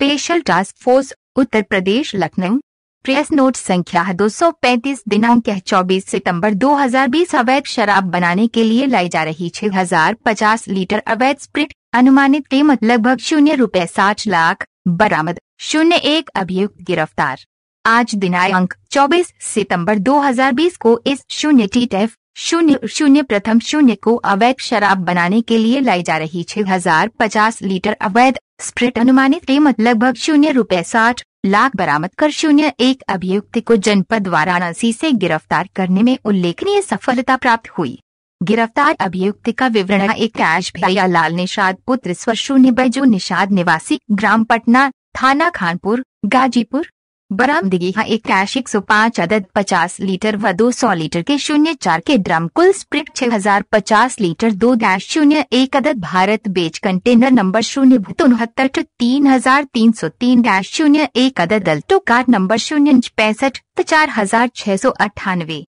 special task force Uttar Pradesh Lucknow press note संख्या 235 दिनांक 24 सितंबर 2020 अवैध शराब बनाने के लिए लाई जा रही हजार पचास लीटर अवैध स्प्रिट अनुमानित कीमत लगभग शून्य रूपए साठ लाख बरामद शून्य एक अभियुक्त गिरफ्तार आज दिनांक 24 सितंबर 2020 को इस शून्य टी टेफ शून्य शून्य प्रथम शून्य को अवैध शराब बनाने के लिए लाई जा रही हजार पचास लीटर अवैध स्प्रिट अनुमानित कीमत लगभग शून्य रूपए साठ लाख बरामद कर शून्य एक अभियुक्त को जनपद वाराणसी से गिरफ्तार करने में उल्लेखनीय सफलता प्राप्त हुई गिरफ्तार अभियुक्त का विवरण एक कैश भैया लाल निषाद पुत्र स्वर शून्य बैजू निषाद निवासी ग्राम पटना थाना खानपुर गाजीपुर बरामदगी हाँ एक कैश एक सौ पाँच अदद पचास लीटर व दो सौ लीटर के शून्य चार के ड्रम कुल स्प्रिट छह हजार पचास लीटर दो डैश शून्य एक अदद भारत बेच कंटेनर नंबर शून्य उनहत्तर तीन हजार तीन सौ तीन डैश शून्य एक अदद अल्टो कार नंबर शून्य पैंसठ चार हजार छह सौ अठानवे